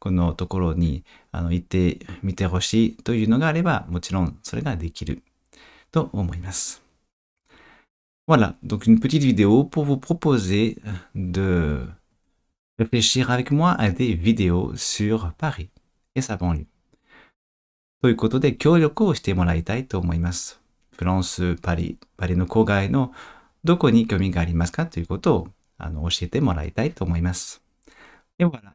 このところにあの行ってみてほしいというのがあれば、もちろんそれができると思います。Voilà, donc une petite vidéo pour vous proposer de réfléchir avec moi à des vidéos sur Paris et sa banlieue. ということで、協力をしてもらいたいと思います。フランス、パリ、パリの郊外のどこに興味がありますかということをあの教えてもらいたいと思います。では、